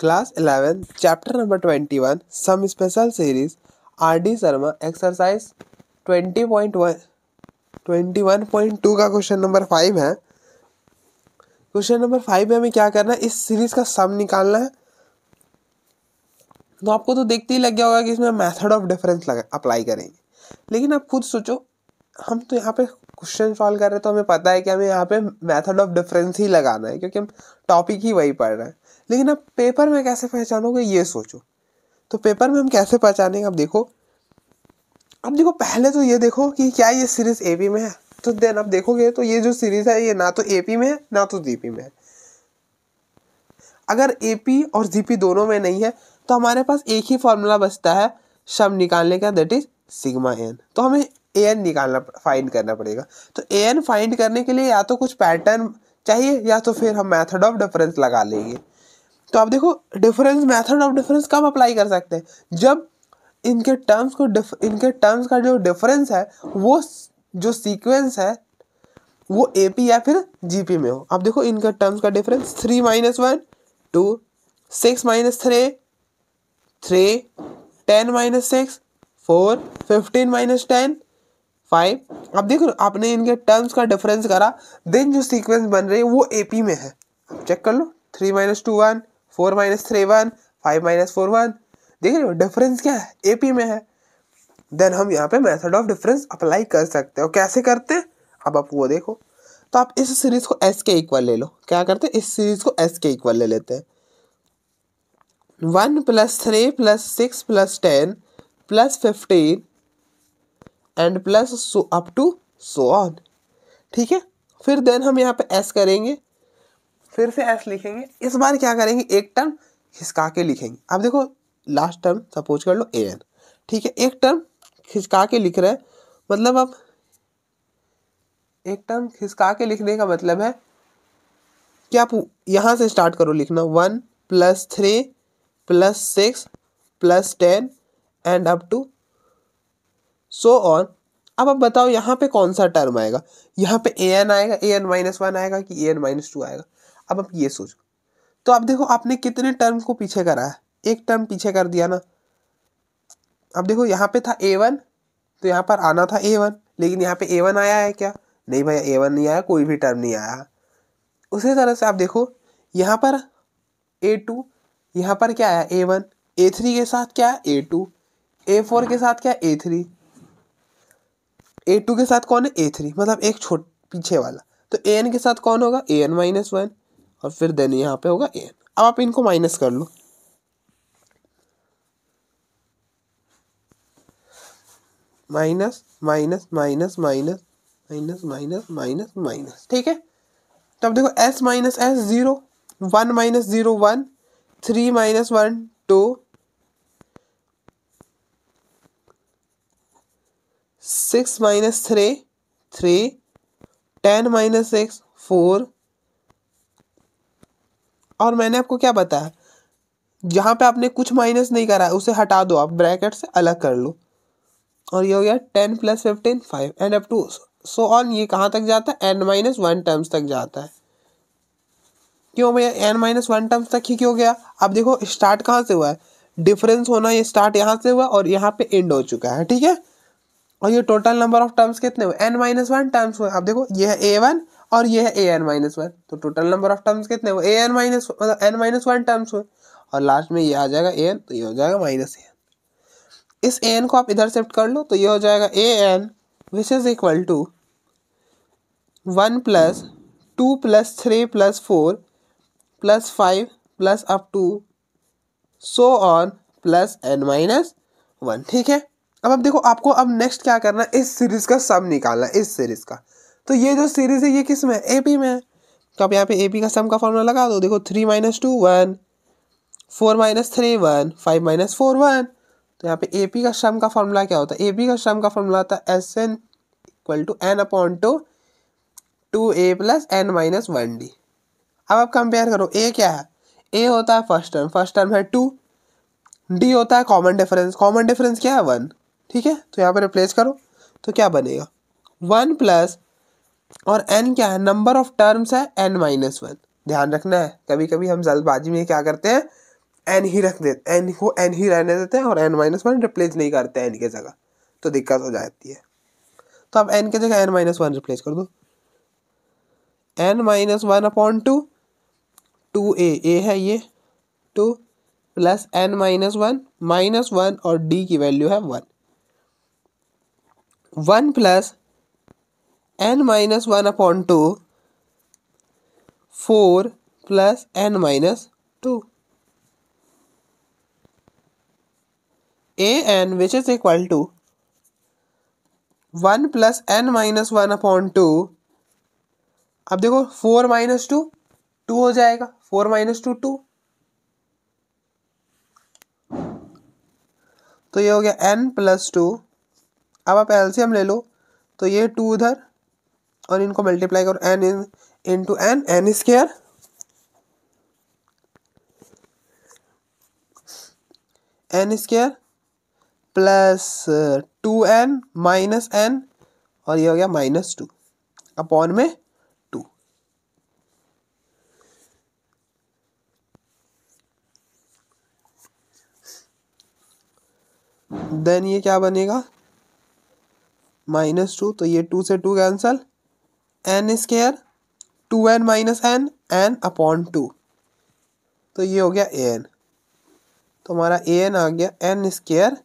class eleven chapter number twenty one sum special series R D Sharma exercise twenty point one twenty one point two का question number five है question number five में हमें क्या करना है इस series का सम निकालना है तो आपको तो देखते ही लग गया होगा कि इसमें मेथड ऑफ डिफरेंस लगा अप्लाई करेंगे लेकिन आप खुद सोचो हम तो यहाँ पे क्वेश्चन सॉल्व कर रहे हैं तो हमें पता है कि हमें यहाँ पे मेथड ऑफ डिफरेंस ही लगाना है क्योंकि हम टॉपिक ही वही पढ़ रहे हैं लेकिन आप पेपर में कैसे पहचानोगे ये सोचो तो पेपर में हम कैसे पहचानेंगे आप देखो अब देखो पहले तो ये देखो कि क्या ये सीरीज़ ए में है तो देन आप देखोगे तो ये जो सीरीज़ है ये ना तो ए में है ना तो जी में है अगर ए और जी दोनों में नहीं है तो हमारे पास एक ही फॉर्मूला बचता है शब निकालने का दैट इज सिग्मा एन तो हमें ए एन निकालना फाइंड करना पड़ेगा तो ए एन फाइंड करने के लिए या तो कुछ पैटर्न चाहिए या तो फिर हम मेथड ऑफ डिफरेंस लगा लेंगे तो आप देखो डिफरेंस मेथड ऑफ डिफरेंस कब अप्लाई कर सकते हैं जब इनके टर्म्स को इनके टर्म्स का जो डिफरेंस है वो जो सीक्वेंस है वो ए पी या फिर जी पी में हो आप देखो इनके टर्म्स का difference three minus one two six minus three three ten minus six four fifteen minus ten five अब देखो आपने इनके टर्म्स का डिफरेंस करा देन जो सीक्वेंस बन रही है वो ए पी में है चेक कर लो three minus two one four minus three one five minus four one देख रहे हो डिफरेंस क्या है ए पी में है देन हम यहाँ पे मेथड ऑफ डिफरेंस अप्लाई कर सकते हो कैसे करते हैं अब आप वो देखो तो आप इस सीरीज को एस के इक्वल ले लो क्या करते हैं इस सीरीज को एस के इक्वल ले लेते हैं one plus three plus six plus ten plus fifteen and plus so up to so on ठीक है फिर देन हम यहाँ पे एस करेंगे फिर से एस लिखेंगे इस बार क्या करेंगे एक टर्म खिसका के लिखेंगे अब देखो लास्ट टर्म सपोज कर लो ए एन ठीक है एक टर्म खिसका के लिख रहे मतलब अब एक टर्म खिसका के लिखने का मतलब है क्या आप यहाँ से स्टार्ट करो लिखना one plus three plus six plus ten and up to so on अब आप बताओ यहाँ पे कौन सा टर्म आएगा यहाँ पे ए एन आएगा ए एन माइनस वन आएगा कि ए एन माइनस टू आएगा अब आप ये सोचो तो अब आप देखो आपने कितने टर्म को पीछे करा है एक टर्म पीछे कर दिया ना अब देखो यहाँ पे था ए वन तो यहाँ पर आना था ए वन लेकिन यहाँ पे ए वन आया है क्या नहीं भैया ए वन नहीं आया कोई भी टर्म नहीं आया उसी तरह से आप देखो यहाँ पर ए टू यहाँ पर क्या आया ए वन ए थ्री के साथ क्या है ए टू ए फोर के साथ क्या ए थ्री ए टू के साथ कौन है ए थ्री मतलब एक छोट पीछे वाला तो ए एन के साथ कौन होगा ए एन माइनस वन और फिर देन यहाँ पे होगा ए अब आप इनको माइनस कर लो minus minus minus minus minus minus minus minus ठीक है तो अब देखो S minus S zero one minus zero one three minus one two six minus three three ten minus six four और मैंने आपको क्या बताया जहाँ पे आपने कुछ माइनस नहीं करा है उसे हटा दो आप ब्रैकेट से अलग कर लो और ये हो गया ten plus fifteen five and up to so on ये कहाँ तक जाता है एन माइनस वन टर्म्स तक जाता है क्यों भैया एन माइनस वन टर्म्स तक ही क्यों गया अब देखो स्टार्ट कहाँ से हुआ है डिफरेंस होना ये स्टार्ट यहाँ से हुआ और यहाँ पे एंड हो चुका है ठीक है और ये टोटल नंबर ऑफ टर्म्स कितने हुए एन माइनस वन टर्म्स हुए अब देखो ये है ए वन और ये है ए एन माइनस वन तो टोटल नंबर ऑफ टर्म्स कितने वो ए एन माइनस मतलब एन माइनस वन टर्म्स हुए और लास्ट में ये आ जाएगा ए एन तो ये हो जाएगा माइनस ए एन इस ए एन को आप इधर शिफ्ट कर लो तो ये हो जाएगा A N which is equal to one plus two plus three plus four plus five plus up to so on plus N minus one ठीक है अब अब देखो आपको अब नेक्स्ट क्या करना है इस सीरीज़ का सम निकालना है इस सीरीज़ का तो ये जो सीरीज़ है ये किस में ए पी में है तो आप यहाँ पे ए पी का सम का फॉर्मूला लगा दो देखो three minus two one four minus three one five minus four one तो यहाँ पे ए पी का सम का फॉर्मूला क्या होता है ए पी का सम का फॉर्मूला आता है S N equal to N upon two two A plus N minus one D अब आप कंपेयर करो ए क्या है ए होता है फर्स्ट टर्म फर्स्ट टर्म है टू डी होता है कॉमन डिफरेंस कॉमन डिफरेंस क्या है वन ठीक है तो यहाँ पर रिप्लेस करो तो क्या बनेगा वन प्लस और एन क्या है नंबर ऑफ टर्म्स है एन माइनस वन ध्यान रखना है कभी कभी हम जल्दबाजी में क्या करते हैं एन ही रख देते एन को एन ही रहने देते हैं और एन माइनस वन रिप्लेस नहीं करते एन की जगह तो दिक्कत हो जाती है तो आप एन की जगह एन माइनस वन रिप्लेस कर दो N minus one upon two two A A है ये two plus N minus one minus one और डी की वैल्यू है one one plus N minus one upon two four plus N minus two A N which is equal to one plus N minus one upon two अब देखो four minus two to हो जाएगा four minus two to तो ये हो गया n plus to अब आप एलसीएम ले लो तो ये टू उधर और इनको मल्टीप्लाई करो n in two n n square n square plus two n minus n और ये हो गया माइनस टू अपॉन में टू देन ये क्या बनेगा माइनस टू तो ये टू से two cancel n square two n minus n n upon two तो ये हो गया ए एन तो हमारा ए एन आ गया N square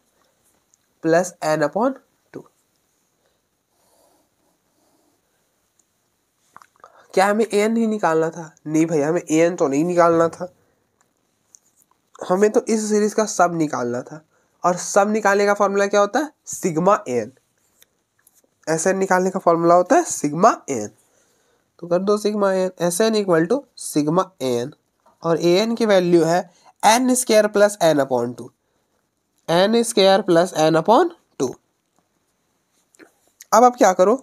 plus N upon two क्या हमें ए एन ही निकालना था नहीं भैया हमें ए एन तो नहीं निकालना था हमें तो इस सीरीज का सब निकालना था और सब निकालने का फॉर्मूला क्या होता है सिग्मा एन एस एन निकालने का फॉर्मूला होता है सिग्मा एन तो कर दो sigma n S N equal to sigma n और ए एन की वैल्यू है n square plus N upon two n square plus N upon two अब आप क्या करो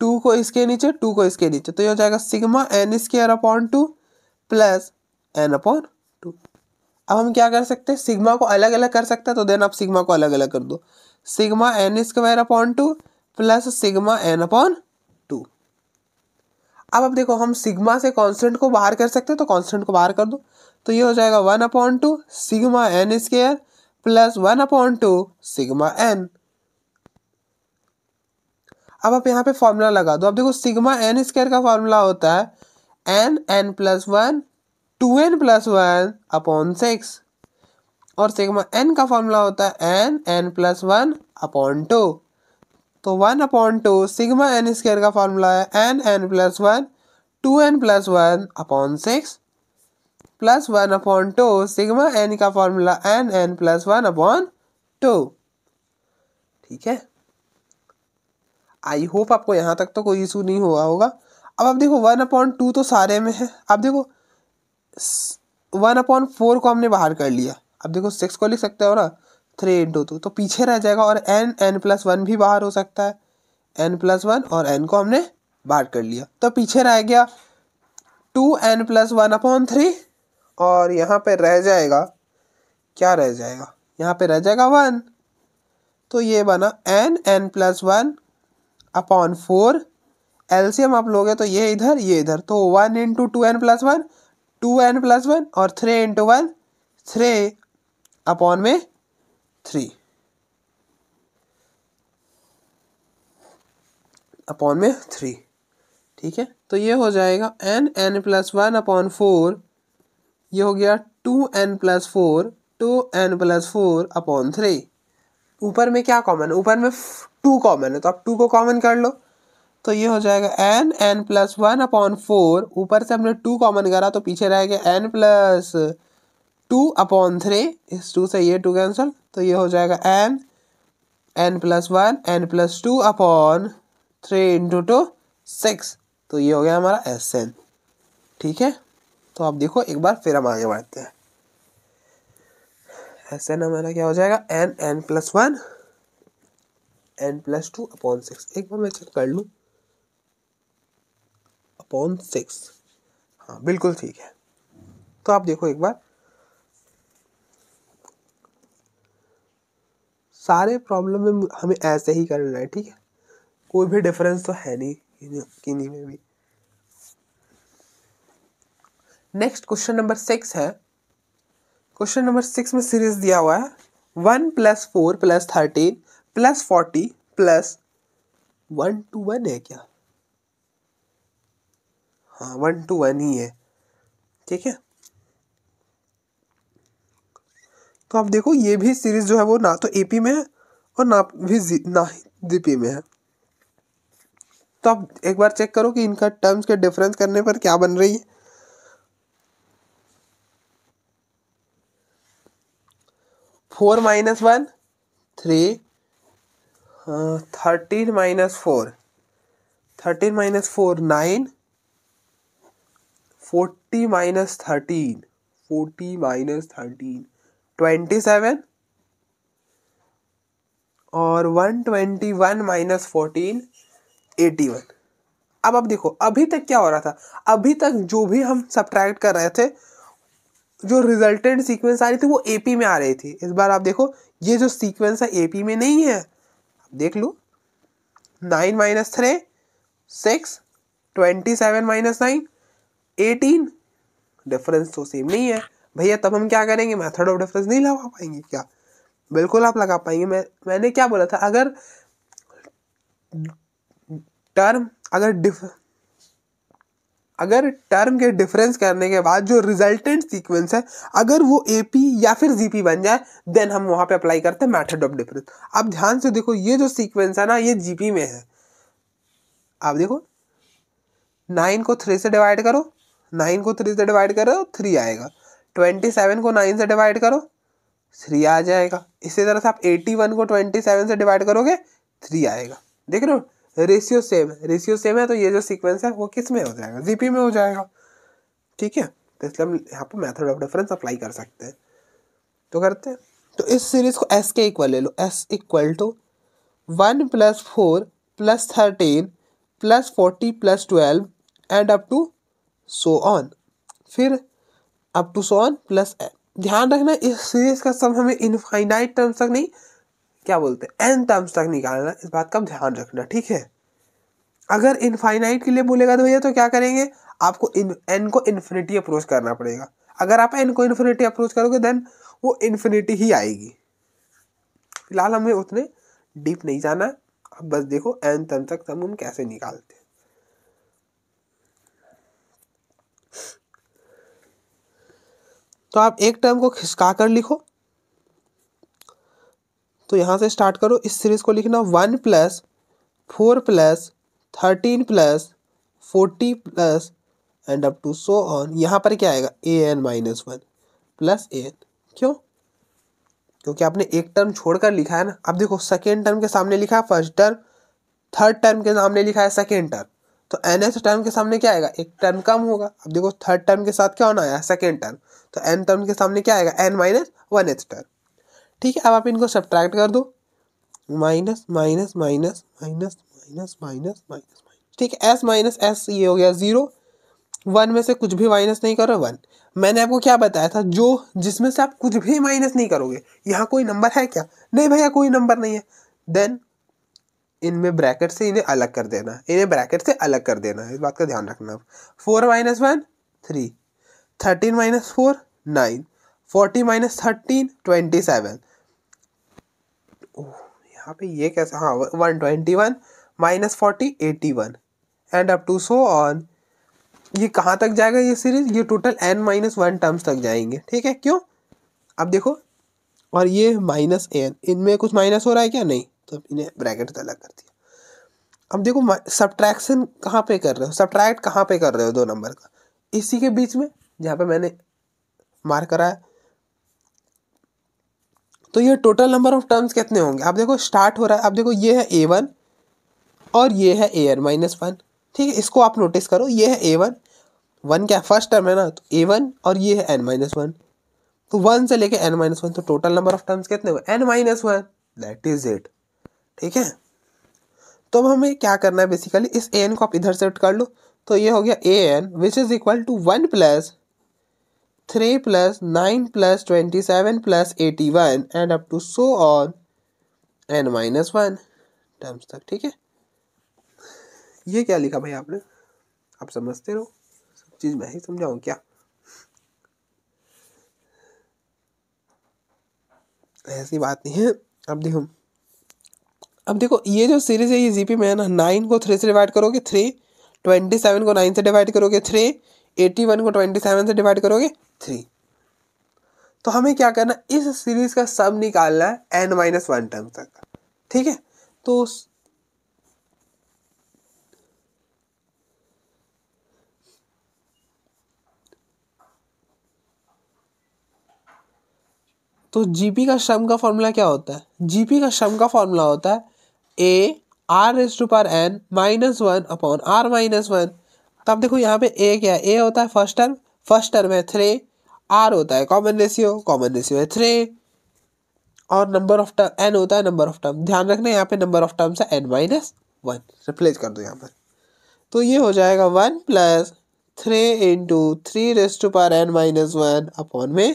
टू को इसके नीचे टू को इसके नीचे तो ये हो जाएगा sigma n square upon two plus N upon two अब हम क्या कर सकते हैं सिग्मा को अलग अलग कर सकते हैं तो देन आप सिग्मा को अलग अलग कर दो sigma n square upon two plus sigma n upon two अब अब देखो हम सिग्मा से कांस्टेंट को बाहर कर सकते हैं तो कांस्टेंट को बाहर कर दो तो ये हो जाएगा one upon two sigma n square plus one upon two sigma n अब आप यहाँ पे फॉर्मूला लगा दो अब देखो सिग्मा एन स्क्वायर का फॉर्मूला होता है n n plus one to n plus one upon six और सिग्मा एन का फॉर्मूला होता है n n plus one upon two तो one upon two sigma n square का फॉर्मूला है n n plus one to n plus one upon six plus one upon two sigma n का formula n n plus one upon two ठीक है I hope आपको यहां तक तो कोई इशू नहीं हुआ होगा अब आप देखो वन अपॉन टू तो सारे में है आप देखो वन अपॉन फोर को हमने बाहर कर लिया अब देखो सिक्स को लिख सकते हो ना थ्री इंटू टू तो पीछे रह जाएगा और एन एन प्लस वन भी बाहर हो सकता है एन प्लस वन और एन को हमने बाहर कर लिया तो पीछे रह गया two n plus one upon three और यहाँ पे रह जाएगा क्या रह जाएगा यहाँ पे रह जाएगा वन तो ये बना n n plus one upon four LCM आप लोगे तो ये इधर ये इधर तो one into two n plus one to n plus one और three into one three upon में थ्री अपॉन में थ्री ठीक है तो ये हो जाएगा n n plus one upon four ये हो गया two n plus four two n plus four upon three ऊपर में क्या कॉमन है ऊपर में टू कॉमन है तो आप टू को कॉमन कर लो तो ये हो जाएगा n n plus one upon four ऊपर से हमने टू कॉमन करा तो पीछे रह गया n plus two upon three इस टू से ये टू कैंसिल तो ये हो जाएगा n n plus one n plus two upon three into two six तो ये हो गया हमारा एस एन ठीक है तो आप देखो एक बार फिर हम आगे बढ़ते हैं एस एन हमारा क्या हो जाएगा n n plus one n plus two upon six एक बार मैं चेक कर लूँ अपॉन सिक्स हाँ बिल्कुल ठीक है तो आप देखो एक बार सारे प्रॉब्लम में हमें ऐसे ही करना है ठीक है कोई भी डिफरेंस तो है नहीं किन्हीं में भी नेक्स्ट क्वेश्चन नंबर सिक्स है क्वेश्चन नंबर सिक्स में सीरीज दिया हुआ है one plus four plus thirteen plus forty plus one two one है क्या हाँ वन टू वन ही है ठीक है तो आप देखो ये भी सीरीज जो है वो ना तो एपी में है और ना भी ना ही जीपी में है तो आप एक बार चेक करो कि इनका टर्म्स के डिफरेंस करने पर क्या बन रही है four minus one three thirteen minus four thirteen minus four nine forty minus thirteen forty minus thirteen twenty seven और one twenty one minus fourteen eighty one अब अब देखो अभी तक क्या हो रहा था अभी तक जो भी हम सब्ट्रैक्ट कर रहे थे जो रिजल्टेंट सीक्वेंस आ रही थी वो एपी में आ रही थी इस बार आप देखो ये जो सीक्वेंस है एपी में नहीं है देख लो nine minus three six twenty seven minus nine eighteen difference तो सेम नहीं है भैया तब हम क्या करेंगे मैथड ऑफ डिफरेंस नहीं लगा पाएंगे क्या बिल्कुल आप लगा पाएंगे मैं मैंने क्या बोला था अगर टर्म अगर डिफ अगर टर्म के डिफरेंस करने के बाद जो रिजल्टेंट सीक्वेंस है अगर वो ए पी या फिर जी पी बन जाए देन हम वहाँ पे अप्लाई करते हैं मैथड ऑफ डिफरेंस अब ध्यान से देखो ये जो सीक्वेंस है ना ये जी पी में है आप देखो नाइन को थ्री से डिवाइड करो नाइन को थ्री से डिवाइड करो थ्री आएगा ट्वेंटी सेवन को नाइन से डिवाइड करो थ्री आ जाएगा इसी तरह से आप एटी वन को ट्वेंटी सेवन से डिवाइड करोगे थ्री आएगा देख रहे हो रेशियो सेम है रेशियो सेम है तो ये जो सीक्वेंस है वो किस में हो जाएगा जीपी में हो जाएगा ठीक है तो इसलिए हम यहाँ पर मैथड ऑफ डिफरेंस अप्लाई कर सकते हैं तो करते हैं तो इस सीरीज को एस के इक्वल ले लो s equal to one plus four plus thirteen plus forty plus twelve and up to so on फिर up to so on plus n ध्यान रखना इस सीरीज का सम हमें इनफाइनाइट टर्म्स तक नहीं क्या बोलते हैं एन टर्म्स तक निकालना इस बात का ध्यान रखना ठीक है अगर इनफाइनाइट के लिए बोलेगा तो भैया तो क्या करेंगे आपको इन एन को इन्फिनिटी अप्रोच करना पड़ेगा अगर आप एन को इन्फिनिटी अप्रोच करोगे देन वो इन्फिनिटी ही आएगी फिलहाल हमें उतने डीप नहीं जाना अब बस देखो एन टर्म तक तम हम कैसे निकालते हैं तो आप एक टर्म को खिसका कर लिखो तो यहाँ से स्टार्ट करो इस सीरीज को लिखना one plus four plus thirteen plus forty plus and up to so on यहाँ पर क्या आएगा a N minus one plus a n क्यों क्योंकि आपने एक टर्म छोड़कर लिखा है ना अब देखो सेकेंड टर्म के सामने लिखा है फर्स्ट टर्म थर्ड टर्म के सामने लिखा है सेकेंड टर्म तो एन एथ टर्म के सामने क्या आएगा एक टर्म कम होगा अब देखो थर्ड टर्म के साथ क्या होना आया सेकेंड टर्म तो एन टर्म के सामने क्या आएगा n minus one th term ठीक है अब आप इनको सब्ट्रैक्ट कर दो minus minus minus minus minus minus minus ठीक है एस माइनस एस ये हो गया ज़ीरो वन में से कुछ भी माइनस नहीं करो वन मैंने आपको क्या बताया था जो जिसमें से आप कुछ भी माइनस नहीं करोगे यहाँ कोई नंबर है क्या नहीं भैया कोई नंबर नहीं है देन इनमें ब्रैकेट से इन्हें अलग कर देना इन्हें ब्रैकेट से अलग कर देना है इस बात का ध्यान रखना आप four minus one three thirteen minus four nine forty minus thirteen twenty seven oh यहाँ पे ये कैसा हाँ one twenty one minus forty eighty one and up to so on ये कहाँ तक जाएगा ये सीरीज ये total n minus one terms तक जाएंगे ठीक है क्यों अब देखो और ये माइनस एन इनमें कुछ माइनस हो रहा है क्या नहीं तो इन्हें ब्रैकेट से अलग कर दिया अब देखो सब्ट्रैक्शन कहाँ पे कर रहे हो सब्ट्रैक्ट कहाँ पे कर रहे हो दो नंबर का इसी के बीच में जहाँ पे मैंने मार्क करा है तो ये टोटल नंबर ऑफ टर्म्स कितने होंगे आप देखो स्टार्ट हो रहा है आप देखो ये है ए वन और ये है ए एन माइनस वन ठीक है इसको आप नोटिस करो ये है ए वन वन क्या फर्स्ट टर्म है ना तो ए वन और ये है एन माइनस वन तो वन से लेके एन माइनस वन तो टोटल नंबर ऑफ टर्म्स कितने हुए n minus one that is it ठीक है तो अब हमें क्या करना है बेसिकली इस ए एन को आप इधर सेट कर लो तो ये हो गया a N which is equal to one plus three plus nine plus twenty seven plus eighty one and up to so on n minus one terms तक ठीक है ये क्या लिखा भाई आपने आप समझते रहो सब चीज़ मैं ही समझाऊ क्या ऐसी बात नहीं है अब देखो अब देखो ये जो सीरीज़ है ये जी पी में है ना नाइन को थ्री से डिवाइड करोगे थ्री ट्वेंटी सेवन को नाइन से डिवाइड करोगे थ्री एटी वन को ट्वेंटी सेवन से डिवाइड करोगे थ्री तो हमें क्या करना इस सीरीज़ का सब निकालना है एन माइनस वन टर्म तक ठीक है तो तो जीपी का श्रम का फॉर्मूला क्या होता है जीपी का श्रम का फॉर्मूला होता है a r raise to power n minus one upon r minus one तब देखो यहाँ पे ए क्या है ए होता है फर्स्ट टर्म फर्स्ट टर्म है थ्री आर होता है कॉमन रेशियो कॉमन रेशियो है थ्री और नंबर ऑफ टर्म एन होता है नंबर ऑफ टर्म ध्यान रखना यहाँ पे नंबर ऑफ टर्म्स है एन माइनस वन रिप्लेस कर दो यहाँ पर तो ये हो जाएगा one plus three into three raise to power n minus one upon में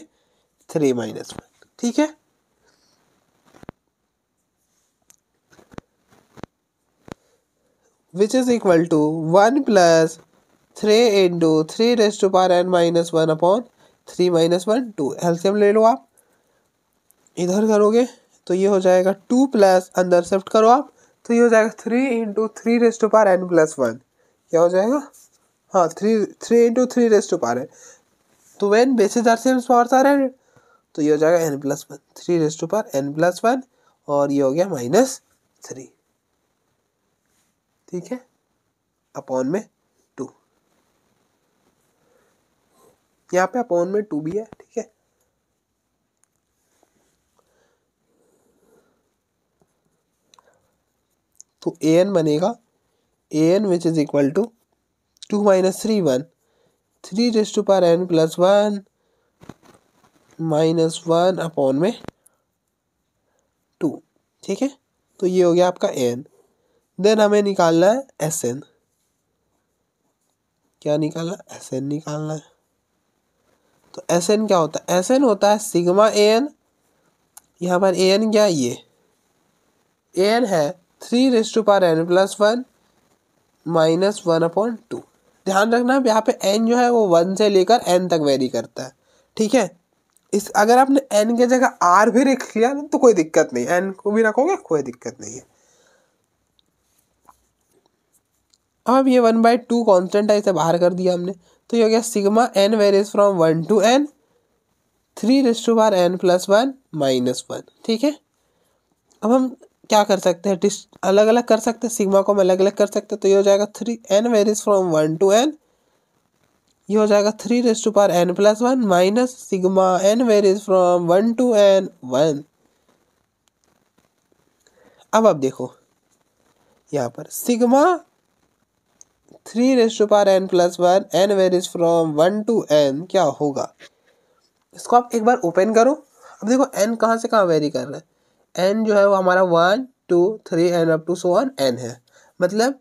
थ्री माइनस वन ठीक है which is equal to 1 plus 3 into three raise to power n minus one upon three minus one two LCM ले लो आप इधर करोगे तो ये हो जाएगा टू प्लस अंदर शिफ्ट करो आप तो ये हो जाएगा three into three raise to power n plus one क्या हो जाएगा हाँ three three into three raise to power n तो when bases are same powers are n तो ये हो जाएगा n plus one three raise to power n plus one और ये हो गया माइनस थ्री ठीक है अपॉन में टू यहाँ पे अपॉन में टू भी है ठीक है तो ए एन बनेगा a N which is equal to two minus three one three raise to power n plus one minus one upon में टू ठीक है तो ये हो गया आपका एन देन हमें निकालना है एस एन क्या निकालना है एस एन निकालना है तो एस एन क्या होता है एस एन होता है सिग्मा ए एन यहाँ पर ए एन क्या है ये ए एन है three raise to power n plus one minus one upon two ध्यान रखना यहाँ पे एन जो है वो वन से लेकर एन तक वेरी करता है ठीक है इस अगर आपने एन की जगह आर भी रख लिया तो कोई दिक्कत नहीं एन को भी रखोगे कोई दिक्कत नहीं है अब ये वन बाई टू कॉन्स्टेंट है इसे बाहर कर दिया हमने तो ये हो गया sigma n varies from one to n three raise to बार n plus one minus one ठीक है अब हम क्या कर सकते हैं डिस्ट अलग अलग कर सकते हैं सिग्मा को हम अलग अलग कर सकते हैं तो ये हो जाएगा three n varies from one to n ये हो जाएगा three raise to power n plus one minus sigma n varies from one to n one अब आप देखो यहाँ पर sigma three raise to power n plus one n varies from one to n क्या होगा इसको आप एक बार ओपन करो अब देखो एन कहाँ से कहाँ वेरी कर रहा है एन जो है वो हमारा one two three n up to so on n है मतलब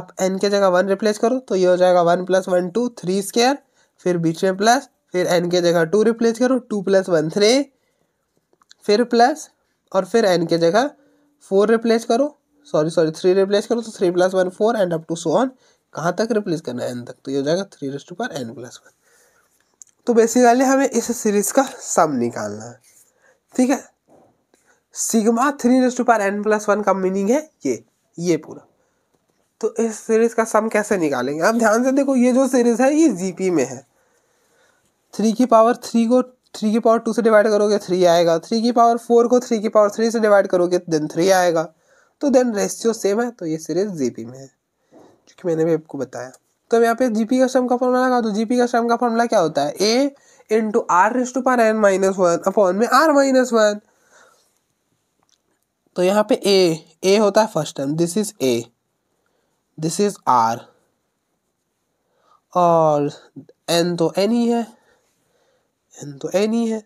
आप एन के जगह वन रिप्लेस करो तो ये हो जाएगा one plus one two three square फिर बीच में प्लस फिर एन के जगह टू रिप्लेस करो टू प्लस वन थ्री फिर प्लस और फिर एन के जगह फोर रिप्लेस करो सॉरी सॉरी थ्री रिप्लेस करो तो three plus one four and up to so on कहाँ तक रिप्लेस करना है एन तक तो ये हो जाएगा three raise to n plus one तो बेसिकली हमें इस सीरीज का सम निकालना है ठीक है sigma three raise to n plus one का मीनिंग है ये ये पूरा तो इस सीरीज का सम कैसे निकालेंगे आप ध्यान से देखो ये जो सीरीज है ये जी में है थ्री की पावर थ्री को थ्री की पावर टू से डिवाइड करोगे थ्री आएगा थ्री की पावर फोर को थ्री की पावर थ्री से डिवाइड करोगे देन थ्री आएगा तो देन रेशियो सेम है तो ये सीरीज जीपी में है जो कि मैंने भी आपको बताया तो अब यहाँ पे जीपी का श्रम का फॉर्मूला लगा तो जीपी का श्रम का फॉर्मूला क्या होता है a into r raise to power n minus one upon में आर माइनस वन तो यहाँ पे ए ए होता है first term this is a this is r और एन तो एन ही है एन तो एन ही है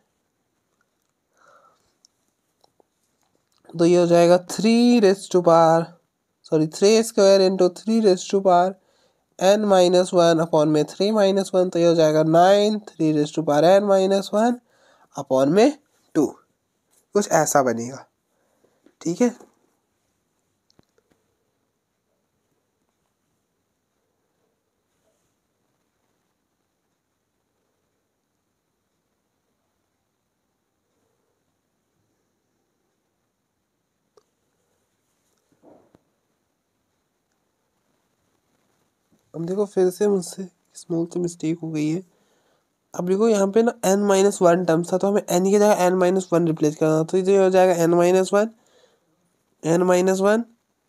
तो ये हो जाएगा three raise to power sorry three square into three raise to power n minus one upon में थ्री माइनस वन तो ये हो जाएगा nine three raise to power n minus one upon में टू कुछ ऐसा बनेगा ठीक है अब देखो फिर से मुझसे स्मॉल से मिस्टेक हो गई है अब देखो यहाँ पे ना एन माइनस वन टर्म्स था तो हमें एन की जगह एन माइनस वन रिप्लेस करना तो ये हो जाएगा n minus one n minus one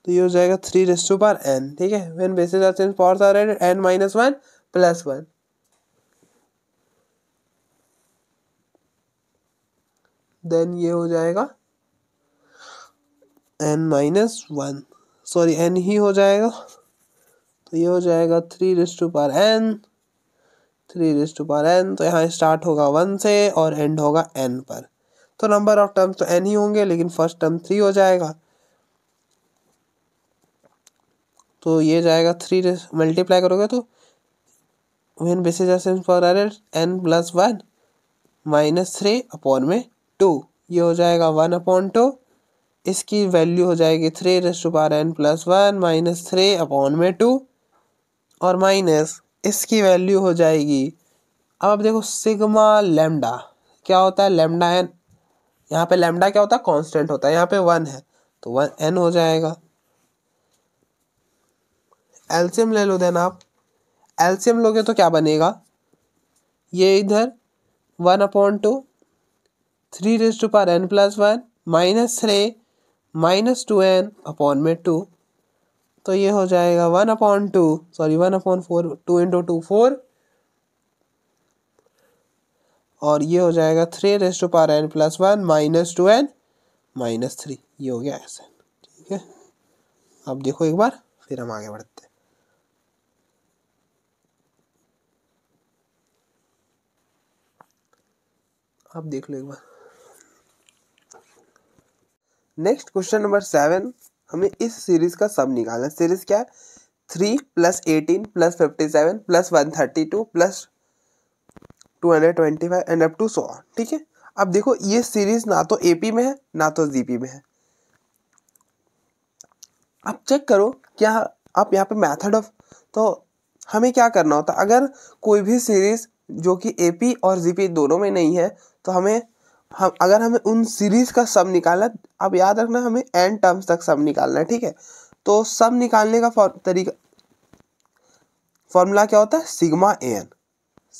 तो ये हो जाएगा three raise to power n ठीक है when bases are change powers are added n minus one plus one then ये हो जाएगा n minus one sorry n ही हो जाएगा तो ये हो जाएगा three raise to power n three raise to power n तो यहाँ स्टार्ट होगा वन से और एंड होगा एन पर तो नंबर ऑफ टर्म्स तो एन ही होंगे लेकिन फर्स्ट टर्म थ्री हो जाएगा तो ये जाएगा थ्री मल्टीप्लाई करोगे तो when bases n plus one minus three upon में टू ये हो जाएगा वन अपॉन टू इसकी वैल्यू हो जाएगी three raise to power n plus one minus three upon में टू और माइनस इसकी वैल्यू हो जाएगी अब आप देखो सिग्मा लेमडा क्या होता है लेमडा एन यहाँ पे लेमडा क्या होता है कांस्टेंट होता है यहाँ पे वन है तो वन एन हो जाएगा एल्सियम ले लो देन आप एल्सियम लोगे तो क्या बनेगा ये इधर one upon two three raise to power n plus one minus three minus two N upon में टू तो ये हो जाएगा one upon two sorry one upon four two into two four और ये हो जाएगा three raise to power n plus one minus two n minus three ये हो गया एस एन ठीक है अब देखो एक बार फिर हम आगे बढ़ते हैं आप देख लो एक बार नेक्स्ट क्वेश्चन नंबर सेवन हमें इस सीरीज का सब निकालना है सीरीज क्या है three plus eighteen plus fifty seven plus one thirty two plus two hundred twenty five and up to सौ ठीक है अब देखो ये सीरीज ना तो एपी में है ना तो जीपी में है अब चेक करो क्या आप यहाँ पे मेथड ऑफ तो हमें क्या करना होता अगर कोई भी सीरीज जो कि एपी और जीपी दोनों में नहीं है तो हमें हम अगर हमें उन सीरीज का सब निकाला अब याद रखना हमें एन टर्म्स तक सब निकालना है ठीक है तो सब निकालने का तरीका फॉर्मूला क्या होता है सिग्मा ए एन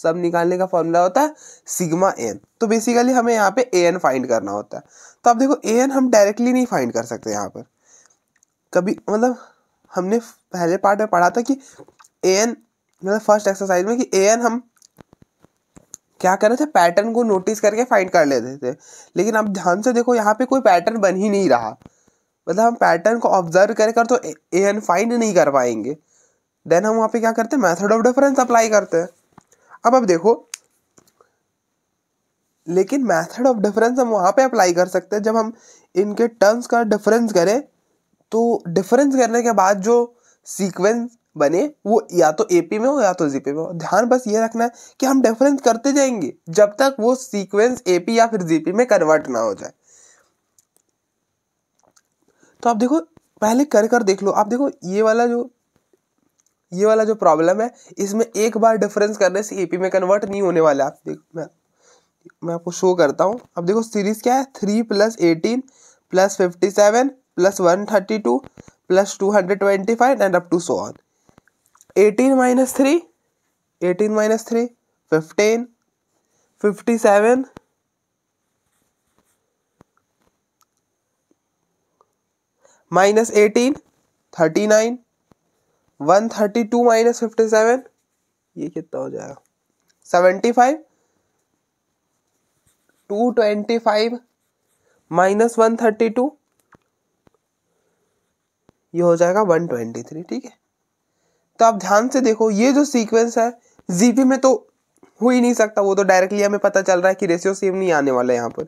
सब निकालने का फॉर्मूला होता है सिग्मा एन तो बेसिकली हमें यहाँ पे ए एन फाइंड करना होता है तो आप देखो ए एन हम डायरेक्टली नहीं फाइंड कर सकते यहाँ पर कभी मतलब हमने पहले पार्ट में पढ़ा था कि ए एन मतलब फर्स्ट एक्सरसाइज में कि ए एन हम क्या कर रहे थे पैटर्न को नोटिस करके फाइंड कर लेते थे लेकिन अब ध्यान से देखो यहाँ पे कोई पैटर्न बन ही नहीं रहा मतलब हम पैटर्न को ऑब्जर्व कर कर तो ए एन फाइंड नहीं कर पाएंगे देन हम वहाँ पे क्या करते हैं मैथड ऑफ डिफरेंस अप्लाई करते हैं अब अब देखो लेकिन मैथड ऑफ डिफरेंस हम वहाँ पे अप्लाई कर सकते हैं जब हम इनके टर्म्स का डिफरेंस करें तो डिफरेंस करने के बाद जो सीक्वेंस बने वो या तो एपी में हो या तो जीपी में हो ध्यान बस ये रखना है कि हम डिफरेंस करते जाएंगे जब तक वो सीक्वेंस एपी या फिर जीपी में कन्वर्ट ना हो जाए तो आप देखो पहले कर कर देख लो आप देखो ये वाला जो ये वाला जो प्रॉब्लम है इसमें एक बार डिफरेंस करने से एपी में कन्वर्ट नहीं होने वाला आप देखो मैं मैं आपको शो करता हूँ अब देखो सीरीज क्या है three plus eighteen plus fifty seven plus one thirty two plus two hundred twenty five and up to so on eighteen minus three eighteen minus three fifteen fifty seven minus eighteen thirty nine one thirty two minus fifty seven ये कितना हो जाएगा seventy five two twenty five minus one thirty two ये हो जाएगा one twenty three ठीक है तो आप ध्यान से देखो ये जो सीक्वेंस है जीपी में तो हो ही नहीं सकता वो तो डायरेक्टली हमें पता चल रहा है कि रेशियो सेम नहीं आने वाला है यहाँ पर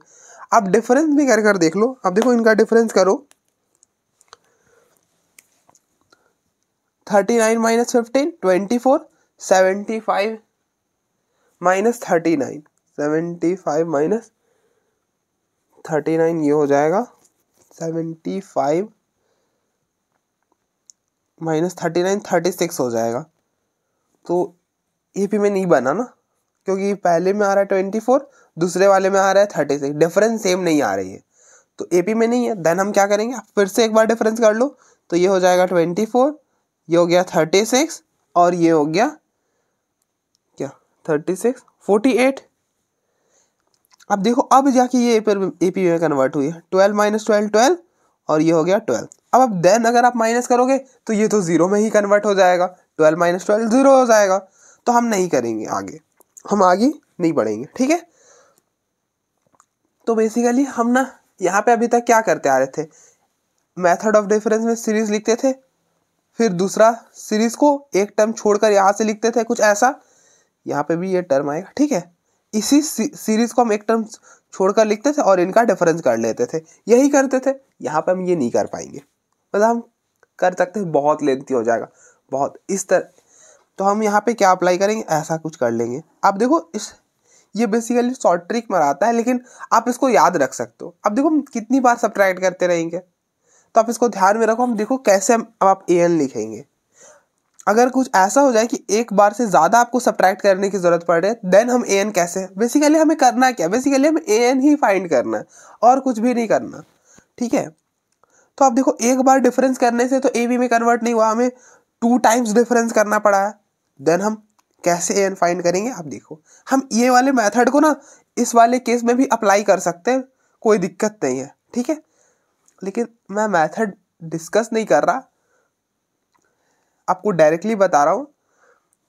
आप डिफरेंस भी कर कर देख लो आप देखो इनका डिफरेंस करो thirty nine minus fifteen twenty four seventy five minus thirty nine seventy five minus thirty nine ये हो जाएगा seventy five minus thirty nine thirty six हो जाएगा तो ये भी मैं नहीं बना ना क्योंकि पहले में आ रहा है ट्वेंटी फोर दूसरे वाले में आ रहा है थर्टी सिक्स डिफरेंस सेम नहीं आ रही है तो ए पी में नहीं है देन हम क्या करेंगे फिर से एक बार डिफरेंस कर लो तो ये हो जाएगा ट्वेंटी फोर ये हो गया थर्टी सिक्स और ये हो गया क्या थर्टी सिक्स फोर्टी एट अब देखो अब जाके ये ए पी में कन्वर्ट हुई है ट्वेल्व माइनस ट्वेल्व ट्वेल्व और ये हो गया ट्वेल्व अब अब देन अगर आप माइनस करोगे तो ये तो ज़ीरो में ही कन्वर्ट हो जाएगा ट्वेल्व माइनस ट्वेल्व ज़ीरो हो जाएगा तो हम नहीं करेंगे आगे हम आगे नहीं बढ़ेंगे ठीक है तो बेसिकली हम ना यहाँ पे अभी तक क्या करते आ रहे थे मेथड ऑफ डिफरेंस में सीरीज लिखते थे फिर दूसरा सीरीज को एक टर्म छोड़कर यहाँ से लिखते थे कुछ ऐसा यहाँ पे भी ये टर्म आएगा ठीक है इसी सीरीज को हम एक टर्म छोड़कर लिखते थे और इनका डिफरेंस कर लेते थे यही करते थे यहाँ पर हम ये नहीं कर पाएंगे मतलब हम कर सकते हैं बहुत लेंथी हो जाएगा बहुत इस तरह तो हम यहाँ पे क्या अप्लाई करेंगे ऐसा कुछ कर लेंगे आप देखो इस ये बेसिकली शॉर्ट ट्रिक मराता है लेकिन आप इसको याद रख सकते हो अब देखो हम कितनी बार सब्ट्रैक्ट करते रहेंगे तो आप इसको ध्यान में रखो हम देखो कैसे हम अब आप ए एन लिखेंगे अगर कुछ ऐसा हो जाए कि एक बार से ज़्यादा आपको सब्ट्रैक्ट करने की ज़रूरत पड़े देन हम ए एन कैसे बेसिकली हमें करना क्या बेसिकली हमें ए एन ही फाइंड करना है और कुछ भी नहीं करना ठीक है तो आप देखो एक बार डिफरेंस करने से तो ए बी में कन्वर्ट नहीं हुआ हमें टू टाइम्स डिफरेंस करना पड़ा है देन हम कैसे ए एन फाइंड करेंगे आप देखो हम ये वाले मैथड को ना इस वाले केस में भी अप्लाई कर सकते हैं कोई दिक्कत नहीं है ठीक है लेकिन मैं मैथड डिस्कस नहीं कर रहा आपको डायरेक्टली बता रहा हूँ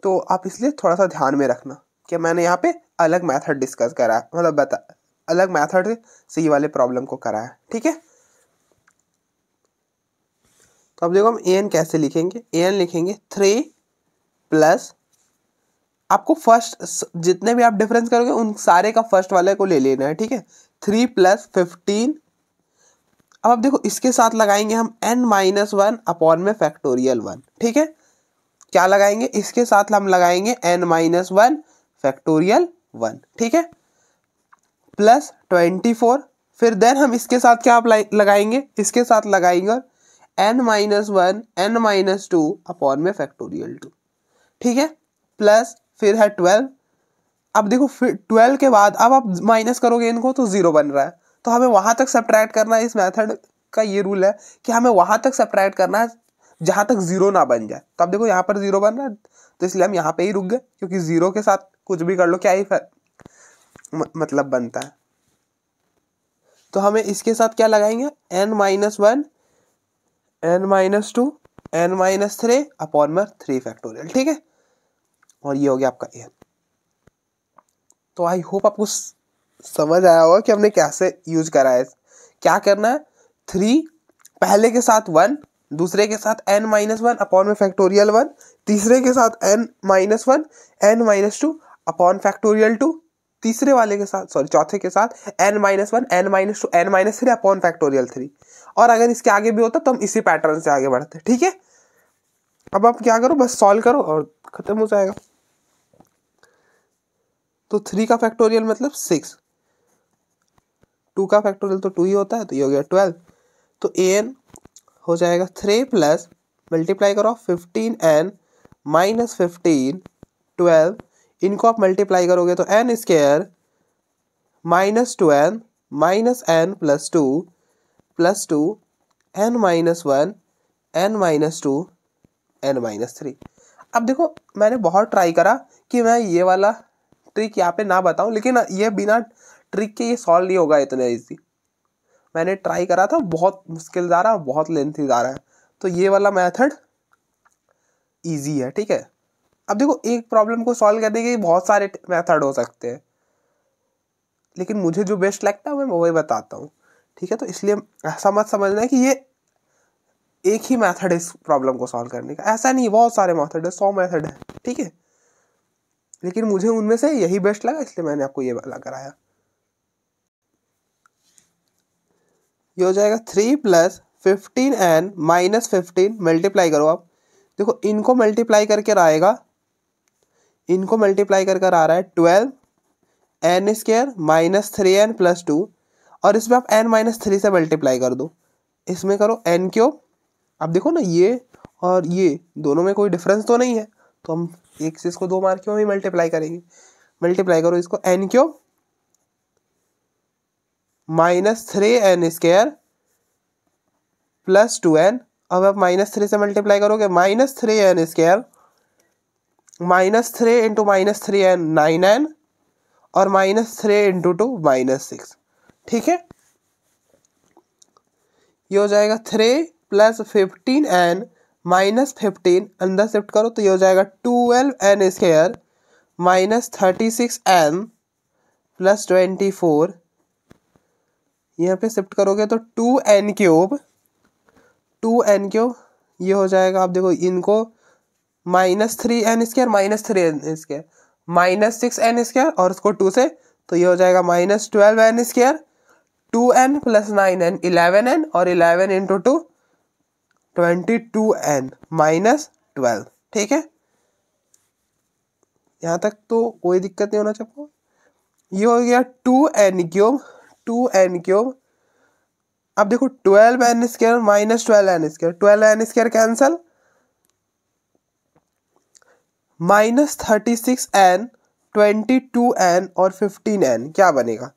तो आप इसलिए थोड़ा सा ध्यान में रखना कि मैंने यहाँ पे अलग मेथड डिस्कस करा है मतलब बता अलग मेथड से ये वाले प्रॉब्लम को करा है ठीक है तो अब देखो हम ए एन कैसे लिखेंगे ए एन लिखेंगे थ्री प्लस आपको फर्स्ट जितने भी आप डिफरेंस करोगे उन सारे का फर्स्ट वाले को ले लेना है ठीक है थ्री प्लस फिफ्टीन अब आप देखो इसके साथ लगाएंगे हम एन माइनस वन अपॉन में फैक्टोरियल वन ठीक है क्या लगाएंगे इसके साथ हम लगाएंगे n minus one factorial one ठीक है प्लस ट्वेंटी फोर फिर देन हम इसके साथ क्या आप लगाएंगे इसके साथ लगाएंगे n minus one n minus two upon में फैक्टोरियल टू ठीक है प्लस फिर है ट्वेल्व अब देखो फिर ट्वेल्व के बाद अब आप माइनस करोगे इनको तो ज़ीरो बन रहा है तो हमें वहाँ तक सब्ट्रैक्ट करना है इस मेथड का ये रूल है कि हमें वहाँ तक सब्ट्रैक्ट करना है जहाँ तक ज़ीरो ना बन जाए तो अब देखो यहाँ पर ज़ीरो बन रहा है तो इसलिए हम यहाँ पे ही रुक गए क्योंकि ज़ीरो के साथ कुछ भी कर लो क्या ही मतलब बनता है तो हमें इसके साथ क्या लगाएंगे n minus one n minus two n minus three upon में थ्री फैक्टोरियल ठीक है और ये हो गया आपका एन तो आई होप आपको समझ आया होगा कि हमने कैसे यूज करा है क्या करना है थ्री पहले के साथ वन दूसरे के साथ एन माइनस वन अपॉन में फैक्टोरियल वन तीसरे के साथ n minus one n minus two upon factorial two तीसरे वाले के साथ सॉरी चौथे के साथ n minus one n minus two n minus three upon factorial three और अगर इसके आगे भी होता तो हम इसी पैटर्न से आगे बढ़ते ठीक है अब आप क्या करो बस सॉल्व करो और ख़त्म हो जाएगा तो थ्री का फैक्टोरियल मतलब सिक्स टू का फैक्टोरियल तो टू ही होता है तो ये हो गया ट्वेल्व तो ए एन हो जाएगा थ्री प्लस मल्टीप्लाई करो fifteen n minus fifteen twelve इनको आप मल्टीप्लाई करोगे तो n square minus two n minus n plus two plus two n minus one n minus two n minus three अब देखो मैंने बहुत ट्राई करा कि मैं ये वाला ट्रिक यहाँ पे ना बताऊँ लेकिन ये बिना ट्रिक के ये सॉल्व नहीं होगा इतना ईजी मैंने ट्राई करा था बहुत मुश्किल जा रहा है बहुत लेंथी जा रहा है तो ये वाला मैथड ईजी है ठीक है अब देखो एक प्रॉब्लम को सॉल्व करने के बहुत सारे मेथड हो सकते हैं लेकिन मुझे जो बेस्ट लगता है मैं वही बताता हूँ ठीक है तो इसलिए ऐसा मत समझना है कि ये एक ही मेथड है इस प्रॉब्लम को सॉल्व करने का ऐसा नहीं बहुत सारे मेथड है सौ मेथड है ठीक है लेकिन मुझे उनमें से यही बेस्ट लगा इसलिए मैंने आपको ये वाला कराया ये हो जाएगा three plus fifteen n minus fifteen multiply करो आप देखो इनको मल्टीप्लाई करके आएगा इनको मल्टीप्लाई कर कर आ रहा है twelve n square minus three n plus two और इसमें आप एन माइनस थ्री से मल्टीप्लाई कर दो इसमें करो एन क्यूब अब देखो ना ये और ये दोनों में कोई डिफरेंस तो नहीं है तो हम एक से इसको दो मार्क क्यों ही मल्टीप्लाई करेंगे मल्टीप्लाई करो इसको n cube minus three n square plus two n अब आप माइनस थ्री से मल्टीप्लाई करोगे minus three n square minus three into minus three n nine n और minus three into two minus six ठीक है ये हो जाएगा three plus fifteen n minus fifteen अंदर शिफ्ट करो तो ये हो जाएगा twelve n square minus thirty six n plus twenty four यहाँ पे शिफ्ट करोगे तो two n cube two n cube ये हो जाएगा आप देखो इनको minus three n square minus three n square minus six n square और उसको टू से तो ये हो जाएगा minus twelve n square two n plus nine n eleven n और eleven into two twenty two n minus twelve ठीक है यहाँ तक तो कोई दिक्कत नहीं होना चाहिए ये हो गया two n cube two n cube अब देखो twelve n square minus twelve n square twelve n square cancel minus thirty six n twenty two n और फिफ्टीन एन क्या बनेगा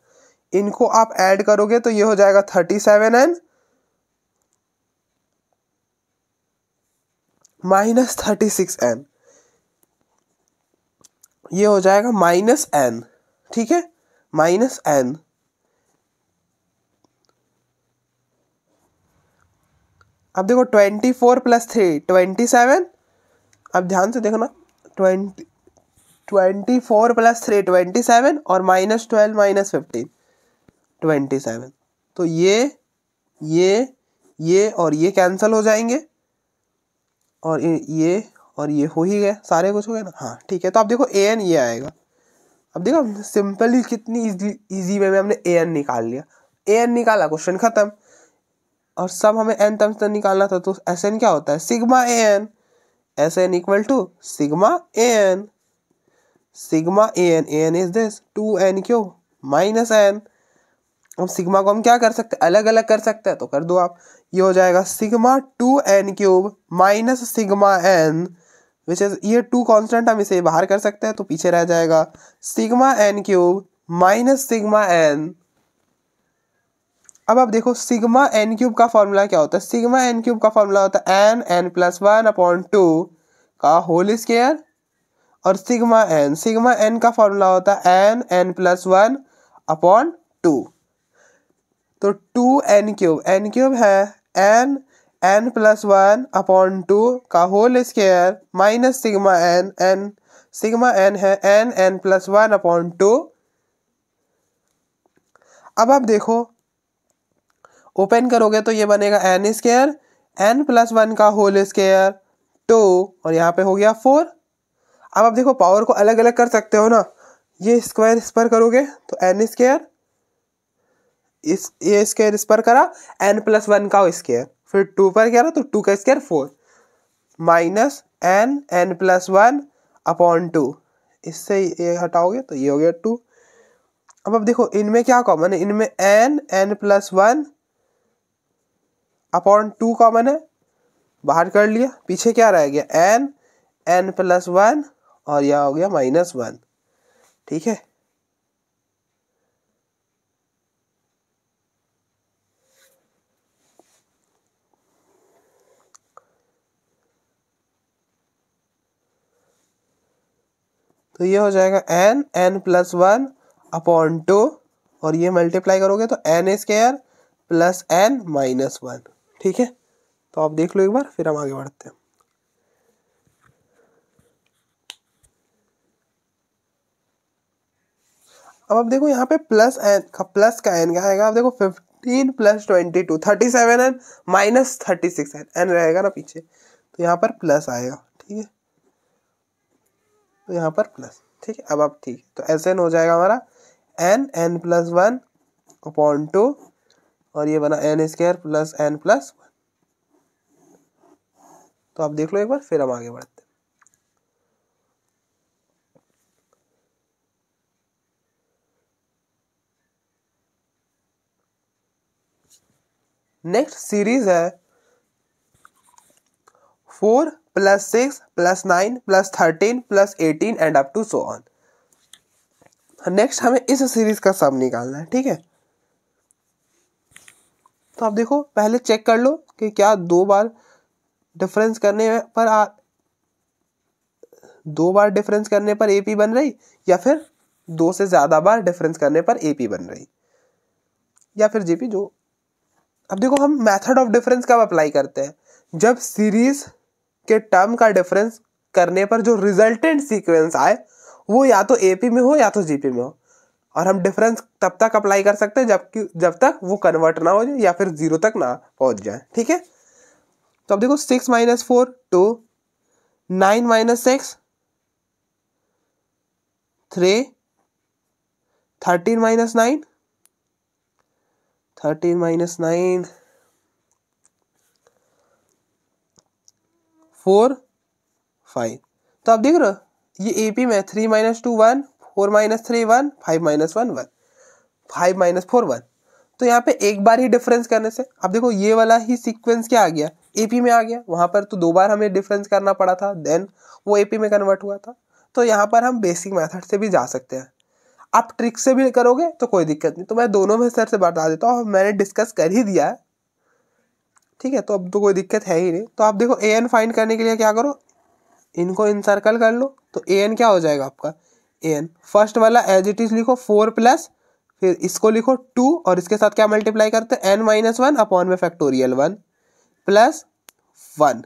इनको आप ऐड करोगे तो ये हो जाएगा thirty seven n minus thirty six n ये हो जाएगा माइनस एन ठीक है माइनस एन अब देखो twenty four plus three twenty seven अब ध्यान से देखो ना twenty twenty four plus three twenty seven और minus twelve minus fifteen twenty seven तो ये ये ये और ये कैंसिल हो जाएंगे और ये और ये हो ही गए सारे कुछ हो गए ना हाँ ठीक है तो आप देखो ए एन ये आएगा अब देखो सिंपली कितनी इजी इजी वे में हमने ए एन निकाल लिया ए एन निकाला क्वेश्चन खत्म और सब हमें एन टर्म्स तक निकालना था तो एस एन क्या होता है sigma a n S N equal to sigma a n sigma a n a n is this two n cube minus n अब सिग्मा को हम क्या कर सकते हैं अलग अलग कर सकते हैं तो कर दो आप ये हो जाएगा sigma two n cube minus sigma n which is ये टू कॉन्स्टेंट हम इसे बाहर कर सकते हैं तो पीछे रह जाएगा sigma n cube minus sigma n अब आप देखो सिग्मा एन क्यूब का फॉर्मूला क्या होता है सिग्मा एन क्यूब का फॉर्मूला होता है n n plus one upon two का होल स्केयर और सिग्मा एन सिग्मा एन का फॉर्मूला होता है n n plus one upon two तो two n cube n cube है n n plus one upon two का whole square minus sigma N n sigma n है n n plus one upon two अब आप देखो open करोगे तो ये बनेगा n square n plus one का होल स्केयर टू और यहाँ पे हो गया फोर अब आप देखो पावर को अलग अलग कर सकते हो ना ये स्क्वायर इस पर करोगे तो एन स्केयर इस ये स्केयर इस पर करा एन प्लस वन का स्केयर फिर टू पर रहा तो टू का square four minus n n plus one upon two इससे ये हटाओगे तो ये हो गया टू अब अब देखो इनमें क्या कॉमन है इनमें n n plus one upon two common है बाहर कर लिया पीछे क्या रह गया एन एन प्लस वन और यह हो गया माइनस वन ठीक है तो ये हो जाएगा n n plus one upon two और ये मल्टीप्लाई करोगे तो n square plus N minus one ठीक है तो आप देख लो एक बार फिर हम आगे बढ़ते हैं अब आप देखो यहाँ पे प्लस एन का प्लस का एन क्या आएगा आप देखो fifteen plus twenty two thirty seven n minus thirty six n n रहेगा ना पीछे तो यहाँ पर प्लस आएगा ठीक है तो यहाँ पर प्लस ठीक है अब आप ठीक तो एस एन हो जाएगा हमारा n n plus one upon two और ये बना n square plus n plus one तो आप देख लो एक बार फिर हम आगे बढ़ते नेक्स्ट सीरीज है four plus six plus nine plus thirteen plus eighteen and up to so on next हमें इस सीरीज का सम निकालना है ठीक है तो आप देखो पहले चेक कर लो कि क्या दो बार डिफरेंस करने पर आ दो बार डिफरेंस करने पर ए पी बन रही या फिर दो से ज़्यादा बार डिफरेंस करने पर ए पी बन रही या फिर जीपी जो अब देखो हम मेथड ऑफ डिफरेंस कब अप्लाई करते हैं जब सीरीज के टर्म का डिफरेंस करने पर जो रिजल्टेंट सीक्वेंस आए वो या तो एपी में हो या तो जीपी में हो और हम डिफरेंस तब तक अप्लाई कर सकते हैं जबकि जब तक वो कन्वर्ट ना हो जाए या फिर जीरो तक ना पहुंच जाए ठीक है तो अब देखो six minus four two nine minus six three thirteen minus nine thirteen minus nine four five तो आप देख रहे हो ये ए पी में three minus two one four minus three one five minus one one five minus four one तो यहाँ पे एक बार ही डिफरेंस करने से अब देखो ये वाला ही सीक्वेंस क्या आ गया एपी में आ गया वहाँ पर तो दो बार हमें डिफरेंस करना पड़ा था देन वो एपी में कन्वर्ट हुआ था तो यहाँ पर हम बेसिक मैथड से भी जा सकते हैं आप ट्रिक से भी करोगे तो कोई दिक्कत नहीं तो मैं दोनों में सर से बता देता हूँ मैंने डिस्कस कर ही दिया है ठीक है तो अब तो कोई दिक्कत है ही नहीं तो आप देखो ए एन फाइंड करने के लिए क्या करो इनको सर्कल कर लो तो ए एन क्या हो जाएगा आपका एन फर्स्ट वाला एज इट इज लिखो फोर प्लस फिर इसको लिखो टू और इसके साथ क्या मल्टीप्लाई करते हैं एन माइनस वन अपॉन में factorial one plus one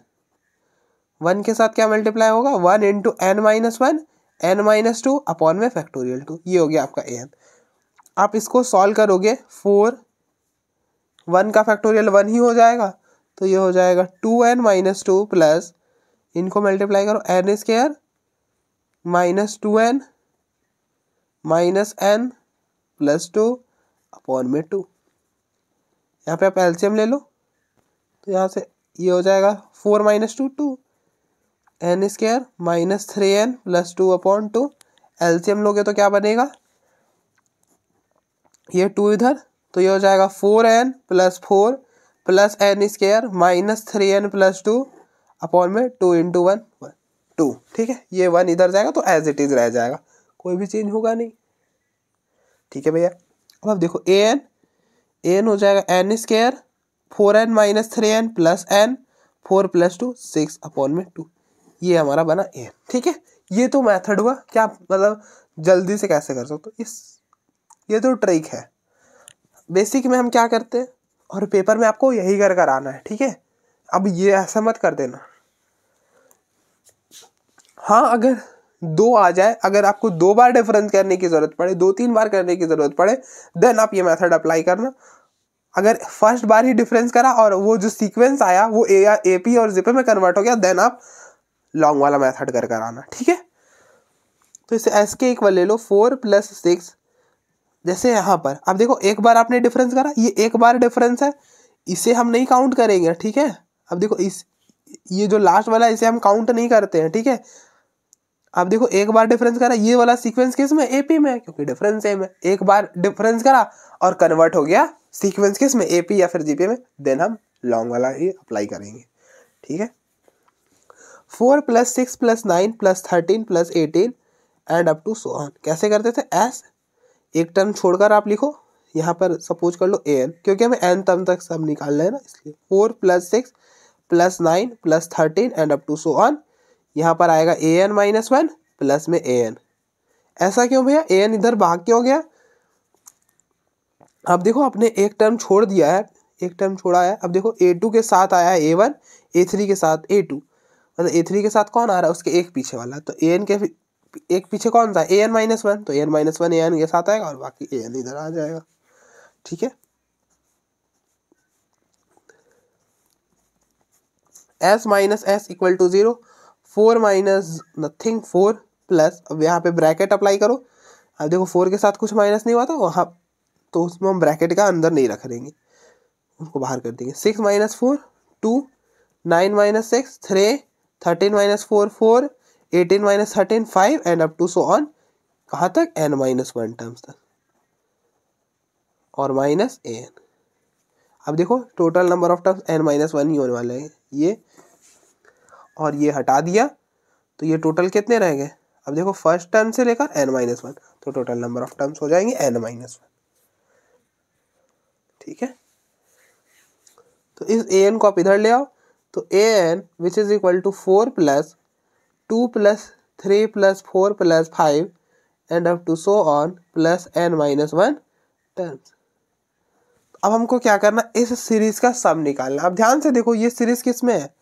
one के साथ क्या मल्टीप्लाई होगा one into n minus one n minus two upon में फैक्टोरियल टू ये हो गया आपका एन आप इसको सॉल्व करोगे फोर वन का फैक्टोरियल वन ही हो जाएगा तो ये हो जाएगा two n minus two plus इनको मल्टीप्लाई करो n square minus two n minus n plus two upon में टू यहाँ पे आप एल्शियम ले लो तो यहाँ से ये यह हो जाएगा four minus two two n square minus three n plus two upon two LCM लोगे तो क्या बनेगा ये टू इधर तो ये हो जाएगा four n plus four plus n square minus three n plus two upon में टू इंटू वन टू ठीक है ये वन इधर जाएगा तो एज इट इज़ रह जाएगा कोई भी चेंज होगा नहीं ठीक है भैया अब आप देखो ए एन ए एन हो जाएगा n square four n minus three n plus n four plus two six upon में टू ये हमारा बना ए एन ठीक है ये तो मेथड हुआ क्या मतलब जल्दी से कैसे कर सकते इस ये तो ट्रिक है बेसिक में हम क्या करते हैं और पेपर में आपको यही कर कर आना है ठीक है अब ये ऐसा मत कर देना हाँ अगर दो आ जाए अगर आपको दो बार डिफरेंस करने की ज़रूरत पड़े दो तीन बार करने की ज़रूरत पड़े देन आप ये मेथड अप्लाई करना अगर फर्स्ट बार ही डिफरेंस करा और वो जो सीक्वेंस आया वो ए या एपी पी और जिपे में कन्वर्ट हो गया देन आप लॉन्ग वाला मेथड कर कर आना ठीक है तो इसे एस के इक्वल ले लो फोर प्लस सिक्स जैसे यहाँ पर अब देखो एक बार आपने डिफरेंस करा ये एक बार डिफरेंस है इसे हम नहीं काउंट करेंगे ठीक है अब देखो इस ये जो लास्ट वाला इसे हम काउंट नहीं करते हैं ठीक है आप देखो एक बार डिफरेंस करा ये वाला सीक्वेंस किस में एपी में क्योंकि डिफरेंस सेम है एक बार डिफरेंस करा और कन्वर्ट हो गया सीक्वेंस किस में एपी या फिर जीपी में देन हम लॉन्ग वाला ही अप्लाई करेंगे ठीक है four plus six plus nine plus thirteen plus eighteen and up to so on कैसे करते थे एस एक टर्म छोड़कर आप लिखो यहाँ पर सपोज कर लो ए एन क्योंकि हमें एन टर्म तक सब निकालना है ना इसलिए four plus six plus nine plus thirteen and up to so on यहाँ पर आएगा a N minus one plus में ए एन ऐसा क्यों भैया ए एन इधर भाग क्यों गया अब देखो आपने एक टर्म छोड़ दिया है एक टर्म छोड़ा है अब देखो ए टू के साथ आया है ए वन ए थ्री के साथ ए टू मतलब ए थ्री के साथ कौन आ रहा है उसके एक पीछे वाला तो ए एन के एक पीछे कौन सा ए एन माइनस वन तो a N minus one a n के साथ आएगा और बाकी ए एन इधर आ जाएगा ठीक है S minus S equal to zero four minus nothing four plus अब यहाँ पे ब्रैकेट अप्लाई करो अब देखो फोर के साथ कुछ माइनस नहीं हुआ था वहाँ तो उसमें हम ब्रैकेट का अंदर नहीं रख देंगे उसको बाहर कर देंगे six minus four two nine minus six three thirteen minus four four eighteen minus thirteen five and up to so on कहाँ तक एन माइनस वन टर्म्स तक और माइनस एन अब देखो total number of terms n minus one ही होने वाला है ये और ये हटा दिया तो ये टोटल कितने रह गए अब देखो फर्स्ट टर्म से लेकर एन माइनस वन तो टोटल नंबर ऑफ टर्म्स हो जाएंगे एन माइनस वन ठीक है तो इस ए एन को आप इधर ले आओ तो a N which is equal to four plus two plus three plus four plus five and up to so on plus N minus one terms अब हमको क्या करना इस सीरीज़ का सम निकालना अब ध्यान से देखो ये सीरीज़ किस में है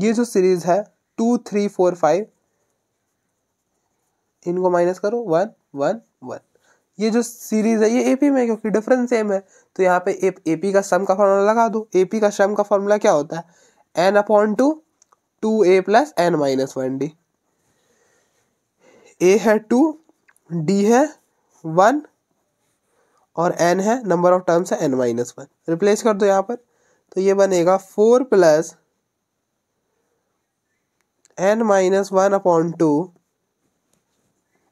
ये जो सीरीज है टू थ्री फोर फाइव इनको माइनस करो वन वन वन ये जो सीरीज है ये एपी में क्योंकि डिफरेंस सेम है तो यहाँ पे ए, एपी का सम का फॉर्मूला लगा दो एपी का सम का फॉर्मूला क्या होता है n upon two two A plus N minus one d a है टू डी है वन और एन है नंबर ऑफ टर्म्स है एन माइनस वन रिप्लेस कर दो यहाँ पर तो ये बनेगा four plus N minus one upon two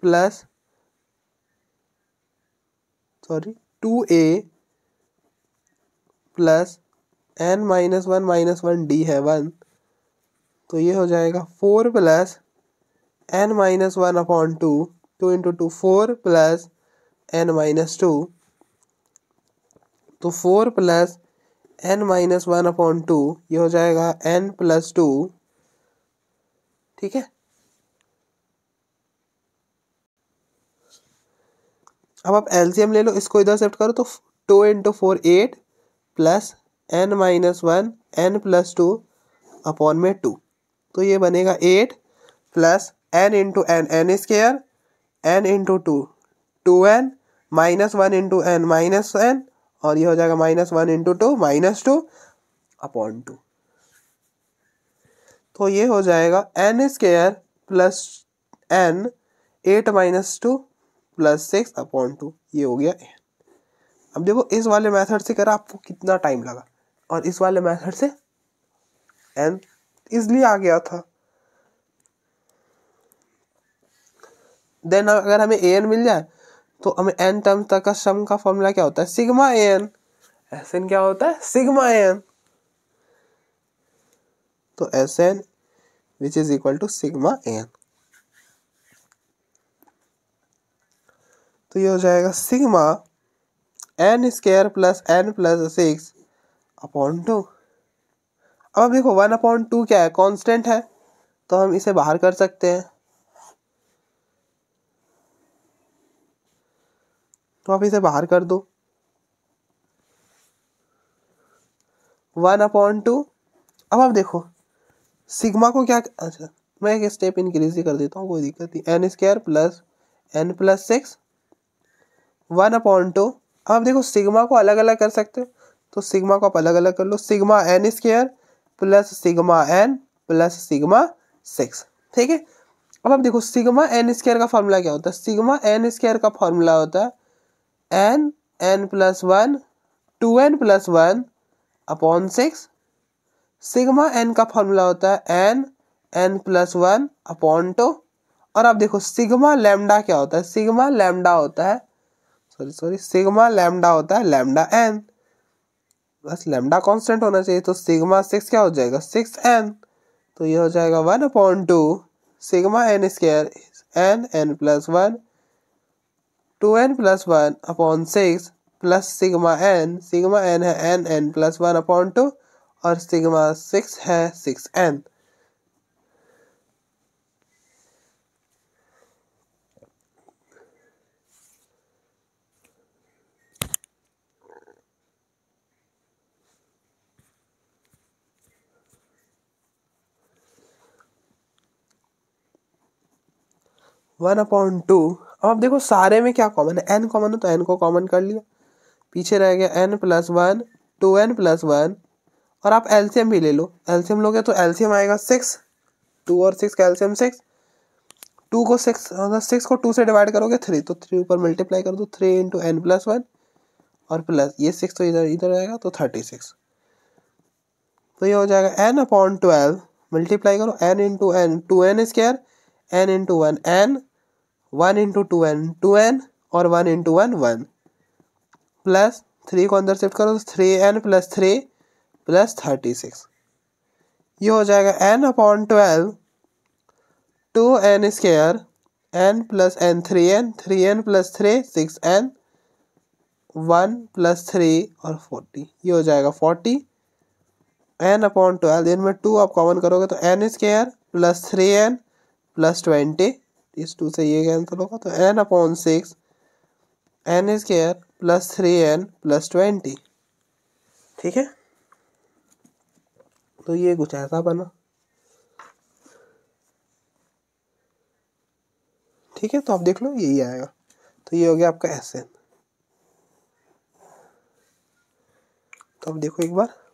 plus sorry two ए plus N minus one minus one d है वन तो ये हो जाएगा four plus N minus one upon two to into two four plus N minus two तो four plus N minus one upon two ये हो जाएगा n plus to ठीक है अब आप एलसीएम ले लो इसको इधर सेफ्ट करो तो two into four eight plus N minus one n plus two upon में टू तो ये बनेगा eight plus n into n n square n into two two n minus one into n minus n और ये हो जाएगा minus one into two minus two upon two तो ये हो जाएगा n square plus n eight minus two plus six upon two ये हो गया एन अब देखो इस वाले मेथड से करा आपको कितना टाइम लगा और इस वाले मेथड से एन इजली आ गया था देन अगर हमें ए एन मिल जाए तो हमें एन टर्म तक का सम का फॉर्मूला क्या होता है sigma a n S n क्या होता है सिग्मा ए एन तो S n which is equal to sigma n तो ये हो जाएगा sigma n square plus n plus six upon two अब देखो वन अपॉन टू क्या है कांस्टेंट है तो हम इसे बाहर कर सकते हैं तो आप इसे बाहर कर दो वन अपॉन टू अब आप देखो सिग्मा को क्या अच्छा मैं एक स्टेप इंक्रीज ही कर देता हूँ कोई दिक्कत नहीं n square plus n plus six one upon two आप देखो सिग्मा को अलग अलग कर सकते हो तो सिग्मा को आप अलग अलग कर लो sigma n square plus sigma n plus sigma six ठीक है अब आप देखो सिग्मा एन स्क्वायर का फॉर्मूला क्या होता है सिग्मा एन स्क्वायर का फॉर्मूला होता है n n plus one to n plus one upon six sigma n का फॉर्मूला होता है n n plus one upon two और आप देखो सिग्मा लैम्डा क्या होता है सिग्मा लैम्डा होता है सॉरी सॉरी सिग्मा लैम्डा होता है लैम्डा एन बस लैम्डा कांस्टेंट होना चाहिए तो सिग्मा सिक्स क्या हो जाएगा सिक्स एन तो ये हो जाएगा one upon two sigma n square n n plus one to n plus one upon six plus sigma n sigma n है n n plus one upon two और sigma six है six n one upon two अब आप देखो सारे में क्या common है एन कॉमन है तो एन को कॉमन कर लिया पीछे रह गया n plus one to n plus one और आप एल्शियम भी ले लो एल्शियम लोगे तो एल्शियम आएगा सिक्स टू और सिक्स कैल्शियम सिक्स टू को सिक्स सिक्स मतलब को टू से डिवाइड करोगे थ्री तो थ्री ऊपर मल्टीप्लाई कर दो three into n plus one और प्लस ये सिक्स तो इधर इधर आएगा तो थर्टी सिक्स तो ये हो जाएगा एन अपॉन ट्वेल्व मल्टीप्लाई करो n into n two n square n into one n one into two n two n और one into one one plus three को अंदर शिफ्ट करो तो three n plus three plus thirty six ये हो जाएगा n upon twelve two n square n plus n three n three n plus three six n one plus three और forty ये हो जाएगा फोर्टी एन अपॉन ट्वेल्व इनमें two आप common करोगे तो n square plus three n plus twenty इस two से ये कैंसिल होगा तो n upon six n square plus three n plus twenty ठीक है तो ये कुछ ऐसा बना ठीक है तो आप देख लो यही आएगा तो ये हो गया आपका एस एन तो आप देखो एक बार